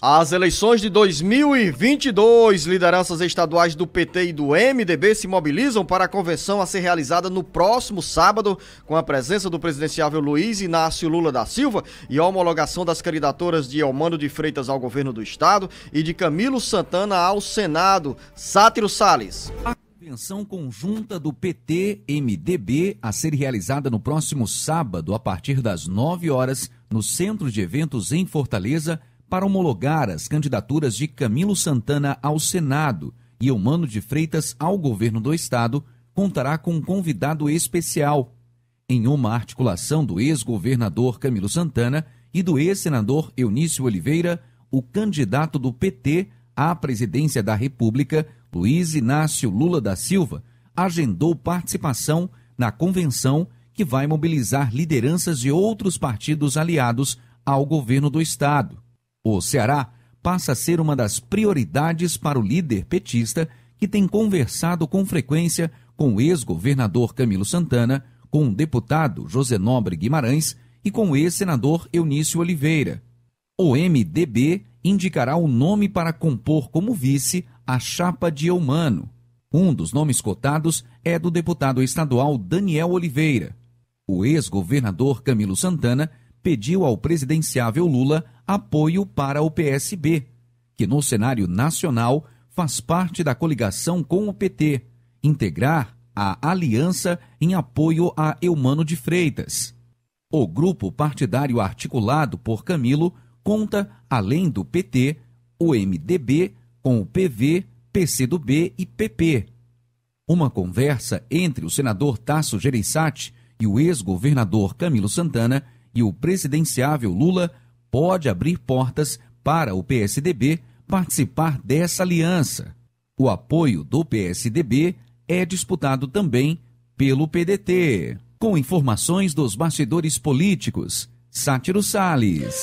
As eleições de 2022, lideranças estaduais do PT e do MDB se mobilizam para a convenção a ser realizada no próximo sábado, com a presença do presidenciável Luiz Inácio Lula da Silva e a homologação das candidaturas de Elmano de Freitas ao governo do estado e de Camilo Santana ao Senado. Sátiro Salles. A convenção conjunta do PT-MDB a ser realizada no próximo sábado, a partir das 9 horas, no Centro de Eventos em Fortaleza para homologar as candidaturas de Camilo Santana ao Senado e Eumano de Freitas ao governo do Estado contará com um convidado especial. Em uma articulação do ex-governador Camilo Santana e do ex-senador Eunício Oliveira, o candidato do PT à presidência da República, Luiz Inácio Lula da Silva, agendou participação na convenção que vai mobilizar lideranças de outros partidos aliados ao governo do Estado. O Ceará passa a ser uma das prioridades para o líder petista, que tem conversado com frequência com o ex-governador Camilo Santana, com o deputado José Nobre Guimarães e com o ex-senador Eunício Oliveira. O MDB indicará o nome para compor como vice a chapa de Eumano. Um dos nomes cotados é do deputado estadual Daniel Oliveira. O ex-governador Camilo Santana pediu ao presidenciável Lula apoio para o PSB, que no cenário nacional faz parte da coligação com o PT, integrar a aliança em apoio a Eumano de Freitas. O grupo partidário articulado por Camilo conta, além do PT, o MDB com o PV, PCdoB e PP. Uma conversa entre o senador Tasso Gereissati e o ex-governador Camilo Santana e o presidenciável Lula pode abrir portas para o PSDB participar dessa aliança. O apoio do PSDB é disputado também pelo PDT. Com informações dos bastidores políticos, Sátiro Salles.